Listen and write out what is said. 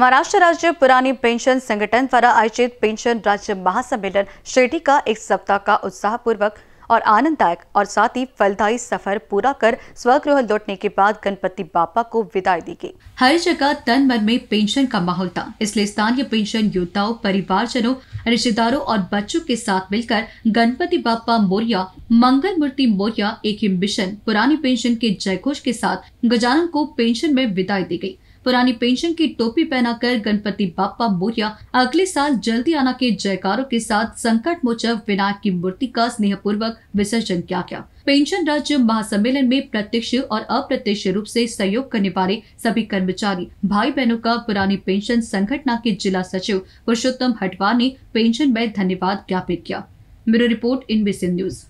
महाराष्ट्र राज्य पुरानी पेंशन संगठन द्वारा आयोजित पेंशन राज्य महासम्मेलन श्रेणी का एक सप्ताह का उत्साहपूर्वक और आनंददायक और साथ ही फलदायी सफर पूरा कर स्वगृह लौटने के बाद गणपति बापा को विदाई दी गई। हर जगह तन मन में पेंशन का माहौल था इसलिए स्थानीय पेंशन योद्धाओं परिवारजनों रिश्तेदारों और बच्चों के साथ मिलकर गणपति बापा मोरिया मंगल मूर्ति मोरिया एक ही मिशन पुरानी पेंशन के जयघोष के साथ गजानन को पेंशन में विदाई दी गयी पुरानी पेंशन की टोपी पहनाकर गणपति बापा मोरिया अगले साल जल्दी आना के जयकारों के साथ संकट मोचक विनायक की मूर्ति का स्नेह पूर्वक विसर्जन किया गया पेंशन राज्य महासम्मेलन में प्रत्यक्ष और अप्रत्यक्ष रूप से सहयोग करने वाले सभी कर्मचारी भाई बहनों का पुरानी पेंशन संगठना के जिला सचिव पुरुषोत्तम हटवार ने पेंशन में धन्यवाद ज्ञापित किया ब्यूरो रिपोर्ट इन न्यूज़